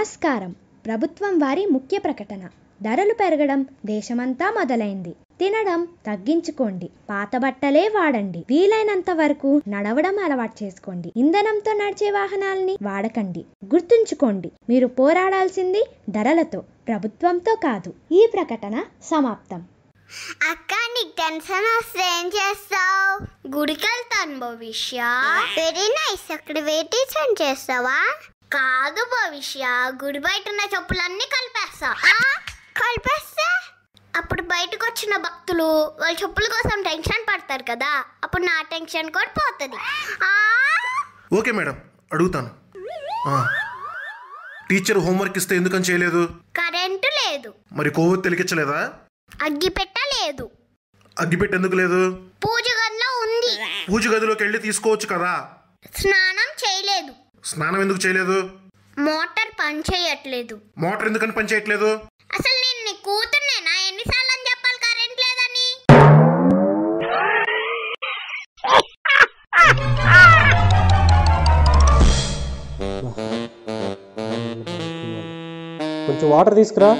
నమస్కారం ప్రభుత్వం వారి ముఖ్య ప్రకటన ధరలు పెరగడం దేశమంతా మొదలైంది తినడం తగ్గించుకోండి పాత బట్టలే వాడండి వీలైనంత వరకు నడవడం అలవాటు చేసుకోండి ఇంధనంతో నడిచే వాహనాల్ని వాడకండి గుర్తుంచుకోండి మీరు పోరాడాల్సింది ధరలతో ప్రభుత్వంతో కాదు ఈ ప్రకటన సమాప్తం అక్క చేస్తావు గుడికెళ్తాను భవిష్య వెరీ నైస్ అక్కడ చేస్తావా కాదు భవిష్య గుడి బయట ఉన్న చెప్పులన్నీ కలిపేస్తా కలిపేస్తే అప్పుడు బయటకు వచ్చిన భక్తులు వాళ్ళ చెప్పుల కోసం టెన్షన్ పడతారు కదా అప్పుడు నా టెన్షన్ కూడా పోతుంది ఓకే మేడం అడుగుతాను టీచర్ హోంవర్క్ ఇస్తే ఎందుకని చేయలేదు కరెంటు లేదు మరి కొవ్వొత్తి తెలిగించలేదా అగ్గి లేదు అగ్గి పెట్టేందుకు లేదు పూజ గదిలో ఉంది పూజ గదిలోకి వెళ్ళి తీసుకోవచ్చు కదా స్నానం చే స్నానం ఎందుకు చేయలేదు మోటార్ పని చేయట్లేదు మోటార్ ఎందుకని పని చేయట్లేదు అసలు నేను నీ కూతుర్నేనా ఎన్నిసార్లు అని చెప్పాలి కరెంట్ లేదని కొంచెం వాటర్ తీసుకురా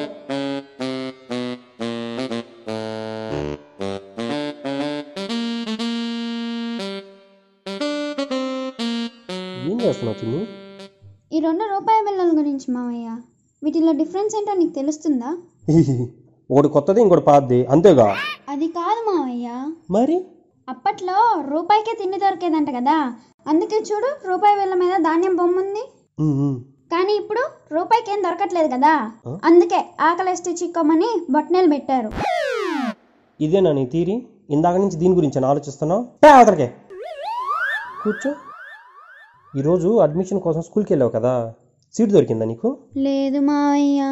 డిఫరెన్స్ ఏంటో నీకు తెలుస్తుందా ఒకటి కొత్తది ఇంకోటి పాతది అంతేగా అది కాదు మావయ్య మరి అప్పట్లో రూపాయికే తిండి దొరికేదంట కదా అందుకే చూడు రూపాయి వేల మీద ధాన్యం బొమ్మ ఉంది కానీ ఇప్పుడు రూపాయికి ఏం దొరకట్లేదు కదా అందుకే ఆకలిస్తే చిక్కోమని బొట్నేలు పెట్టారు ఇదేనా నీ తీరి ఇందాక నుంచి దీని గురించి నేను ఆలోచిస్తున్నావు కూర్చో ఈరోజు అడ్మిషన్ కోసం స్కూల్కి వెళ్ళావు కదా సీట్ దొరికిందా నీకు లేదు మావయ్య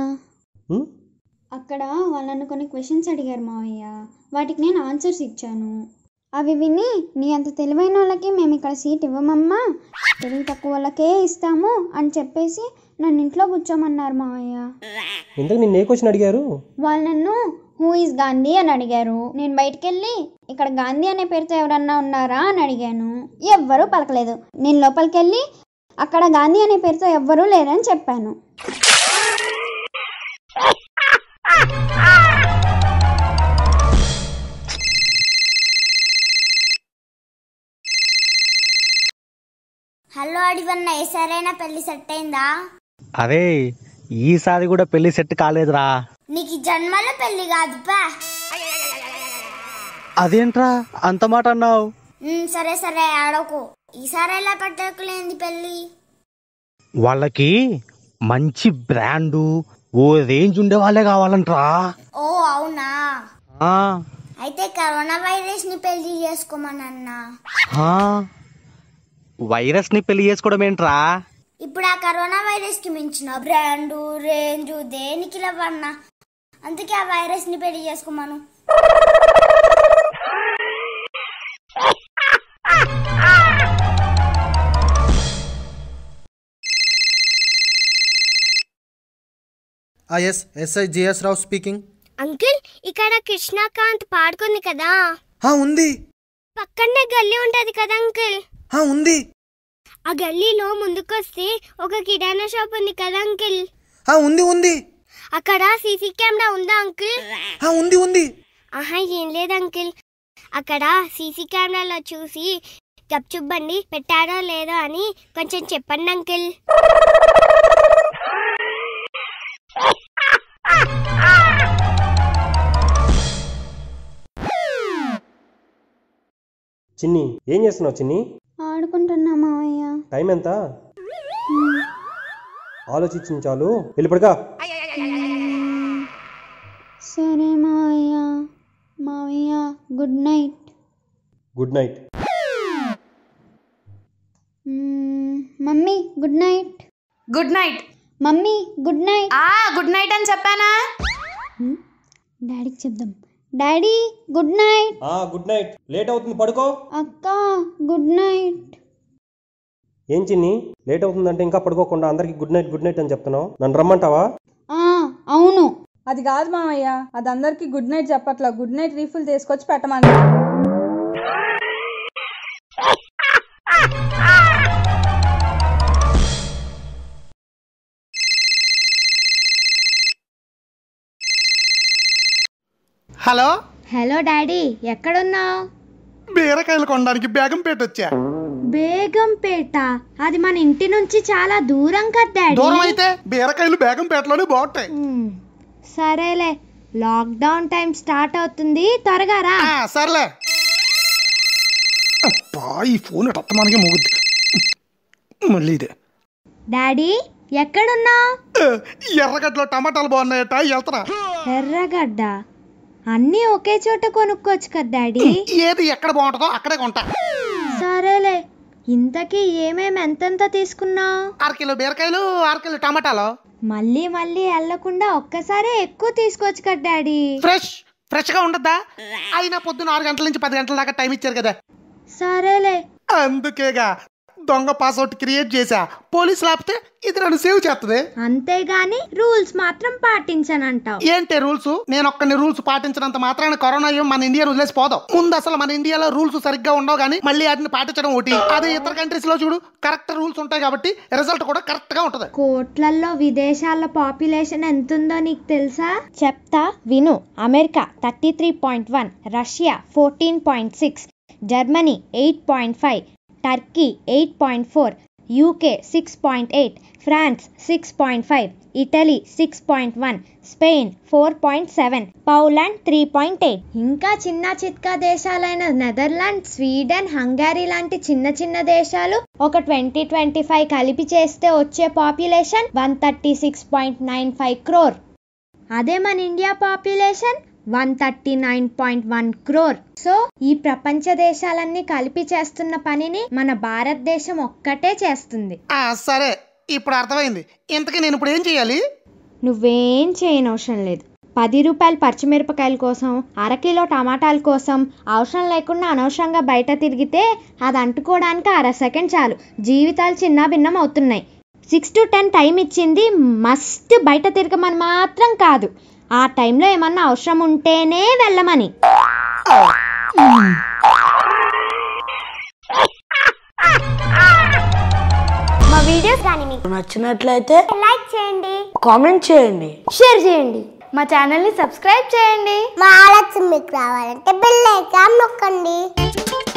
అక్కడ వాళ్ళను కొన్ని క్వశ్చన్స్ అడిగారు మావయ్య వాటికి నేను ఆన్సర్స్ ఇచ్చాను అవి విని నీ అంత తెలివైన వాళ్ళకి మేము ఇక్కడ సీట్ ఇవ్వమమ్మా తెలివి తక్కువ వాళ్ళకే ఇస్తాము అని చెప్పేసి నన్ను ఇంట్లో కూర్చోమన్నారు మావయ్య నిన్న ఏ క్వశ్చన్ అడిగారు వాళ్ళు నన్ను హూ ఇస్ గాంధీ అని అడిగారు నేను బయటికి వెళ్ళి ఇక్కడ గాంధీ అనే పేరుతో ఎవరన్నా ఉన్నారా అని అడిగాను ఎవ్వరూ పలకలేదు నేను లోపలికెళ్ళి అక్కడ గాంధీ అనే పేరుతో ఎవ్వరూ లేరని చెప్పాను హలో అడివన్న సరైన పెళ్లి సెట్ అయిందా అరే ఈసారి కూడా పెళ్లి సెట్ కాలేదురా నీకు జన్మల పెళ్లి కాదు బా అదేంట్రా అంత మాట అన్నావు సరే సరే ఆడకు పెళ్ళి వాళ్ళకి మంచి బ్రాండు ఓ రేంజ్ ఉండే వాళ్ళే కావాలంట్రా ఓ అవునా అయితే కరోనా వైరస్ ని పెళ్లి చేసుకోమనన్నా వైరస్ వైరస్ని పెళ్లి చేసుకోవడం ఏంట్రా ఇప్పుడు ఆ కరోనా వైరస్ కి మించిన బ్రాండు రేంజు దేనికి లేవన్నా అందుకే ఆ వైరస్ ని పెళ్లి చేసుకోమను S SI GS Rao speaking uncle ఇక్కడ కృష్ణాకాంత్ పాడుకుంది కదా హా ఉంది పక్కనే గల్లీ ఉంటది కదా అంకిల్ హా ఉంది ఆ గల్లీలో ముందుకొస్తే ఒక కిరాణా షాప్ ఉంది కదా అంకిల్ హా ఉంది ఉంది అక్కడ సీసీ కెమెరా ఉందా అంకిల్ హా ఉంది ఉంది ఆహా ఏం లేదు అంకిల్ అక్కడ సీసీ కెమెరాలో చూసి గప్చుప్ బండి పెట్టారో లేదో అని కొంచెం చెప్పండి అంకిల్ చిన్ని ఏం చేస్తున్నావు చిన్ని ఆడుకుంటున్నా మావయ్య టైం ఎంత ఆలోచించింది చాలు వెళ్ళిపడగా సరే మావయ్య మావయ్య good night good night mummy good night good night mummy good night ఆ గుడ్ నైట్ అని చెప్పానా డాడీకి చెప్దాం డాడీ గుడ్ నైట్ ఆ గుడ్ నైట్ లేట్ అవుతుంది పడుకో అక్క గుడ్ నైట్ ఏం చిన్ని లేట్ అవుతుందంటే ఇంకా పడుకోకుండా అందరికి గుడ్ నైట్ గుడ్ నైట్ అని చెప్తున్నావు నన్ను రమ్మంటావా అవును అది కాదు మామయ్య అది అందరికి గుడ్ నైట్ చెప్పట్లా గుడ్ నైట్ రీఫిల్ తీసుకొచ్చి పెట్టమన్నా హలో హలో డాడీ ఎక్కడున్నావు బీరకాయలు కొనడానికి బేగంపేట వచ్చా బేగంపేట అది మన ఇంటి నుంచి చాలా దూరం కదా దూరం అయితే బీరకాయలు బేగంపేటలోనే బాగుంటాయి సరేలే లాక్డౌన్ టైం స్టార్ట్ అవుతుంది త్వరగా రా సర్లే అబ్బా ఈ ఫోన్ టత్తమానికే మోగుద్ది మళ్ళీ ఇదే డాడీ ఎక్కడున్నా ఎర్రగడ్డలో టమాటాలు బాగున్నాయట వెళ్తారా ఎర్రగడ్డ అన్నీ ఒకే చోట కొనుక్కోవచ్చు కదా డాడీ ఏది ఎక్కడ బాగుంటుందో అక్కడే కొంటా సరేలే ఇంతకీ ఏమేమి ఎంతెంత తీసుకున్నావు అరకిలో బీరకాయలు అరకిలో టమాటాలు మళ్ళీ మళ్ళీ వెళ్ళకుండా ఒక్కసారే ఎక్కువ తీసుకోవచ్చు కదా డాడీ ఫ్రెష్ ఫ్రెష్ గా ఉండద్దా అయినా పొద్దున్న ఆరు గంటల నుంచి పది గంటల దాకా టైం ఇచ్చారు కదా సరేలే అందుకేగా దొంగ పాస్వర్డ్ క్రియేట్ చేశా పోలీసు లాపితే ఇది నన్ను సేవ్ చేస్తుంది అంతేగాని రూల్స్ మాత్రం అంట ఏంటి రూల్స్ నేను ఒక్కని రూల్స్ పాటించినంత మాత్రాన కరోనా ఏం మన ఇండియా వదిలేసి పోదాం ముందు అసలు మన ఇండియాలో రూల్స్ సరిగ్గా ఉండవు కానీ మళ్ళీ వాటిని పాటించడం ఒకటి అదే ఇతర కంట్రీస్ లో చూడు కరెక్ట్ రూల్స్ ఉంటాయి కాబట్టి రిజల్ట్ కూడా కరెక్ట్ గా ఉంటది కోట్లల్లో విదేశాల పాపులేషన్ ఎంత ఉందో నీకు తెలుసా చెప్తా విను America thirty three point one Russia fourteen point six Germany eight point five Turkey eight point four UK six point eight France six point five Italy six point one Spain four point seven Poland three point eight ఇంకా చిన్న చిత్కా దేశాలైన Netherland Sweden హంగారీ లాంటి చిన్న చిన్న దేశాలు ఒక twenty twenty five కలిపి చేస్తే వచ్చే population one thirty six point nine five crore అదే మన India population one thirty nine point one crore so ఈ ప్రపంచ దేశాలన్నీ కలిపి చేస్తున్న పనిని మన భారతదేశం ఒక్కటే చేస్తుంది సరే ఇప్పుడు అర్థమైంది ఇంతకీ నేను ఇప్పుడు ఏం చేయాలి నువ్వేం చేయనవసరం లేదు పది రూపాయలు పచ్చిమిరపకాయల కోసం అరకిలో టమాటాల కోసం అవసరం లేకుండా అనవసరంగా బయట తిరిగితే అది అంటుకోవడానికి అర సెకండ్ చాలు జీవితాలు చిన్న భిన్నం అవుతున్నాయి సిక్స్ టు టెన్ టైం ఇచ్చింది మస్ట్ బయట తిరగమని మాత్రం కాదు ఆ టైంలో ఏమన్నా అవసరం ఉంటేనే వెళ్ళమని మా వీడియోస్ కానీ మీకు నచ్చినట్లయితే లైక్ చేయండి కామెంట్ చేయండి షేర్ చేయండి మా ఛానల్ని సబ్స్క్రైబ్ చేయండి మా ఆలోచన మీకు రావాలంటే బెల్ నొక్కండి